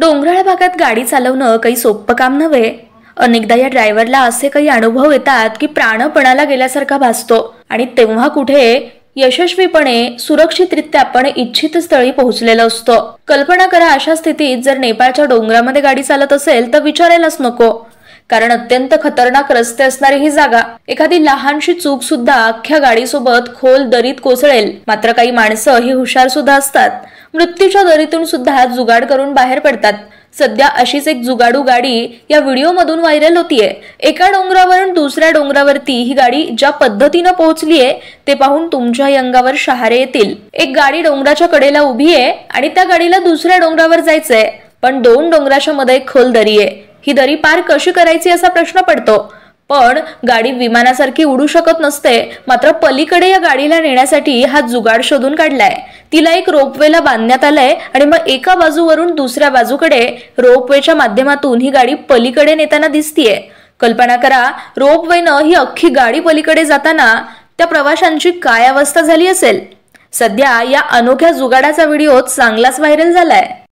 डोंगराळ भागात गाडी चालवणं काही सोपं काम नव्हे अनेकदा या ड्रायव्हरला असे काही अनुभव येतात की प्राणपणाला गेल्यासारखा भासतो आणि तेव्हा कुठे यशस्वीपणे सुरक्षितरित्या आपण इच्छित स्थळी पोहोचलेला असतो कल्पना करा अशा स्थितीत जर नेपाळच्या डोंगरामध्ये गाडी चालत असेल तर विचारायलाच नको कारण अत्यंत खतरनाक रस्ते असणारी ही जागा एखादी लहानशी चूक सुद्धा अख्ख्या गाडीसोबत खोल दरीत कोसळेल मात्र काही माणसं ही हुशार सुद्धा असतात मृत्यूच्या दरीतून सुद्धा जुगाड करून बाहेर पडतात सध्या अशीच एक जुगाडू गाडी या व्हिडिओमधून व्हायरल होतीये एका डोंगरावरून दुसऱ्या डोंगरावरती ही गाडी ज्या पद्धतीनं पोहोचलीये ते पाहून तुमच्या अंगावर शहारे येतील एक गाडी डोंगराच्या कडेला उभी आहे आणि त्या गाडीला दुसऱ्या डोंगरावर जायचंय पण दोन डोंगराच्या मध्ये खोल दरी आहे ही दरी पार कशी करायची असा प्रश्न पडतो पण गाडी विमानासारखी उडू शकत नसते मात्र पलीकडे या गाडीला नेण्यासाठी हा जुगाड शोधून काढलाय तिला एक रोपवेला बांधण्यात आलंय आणि मग एका बाजूवरून दुसऱ्या बाजूकडे रोपवेच्या माध्यमातून ही गाडी पलीकडे नेताना दिसतीये कल्पना करा रोपवेनं ही अख्खी गाडी पलीकडे जाताना त्या प्रवाशांची काय अवस्था झाली असेल सध्या या अनोख्या जुगाडाचा व्हिडिओ चांगलाच व्हायरल झालाय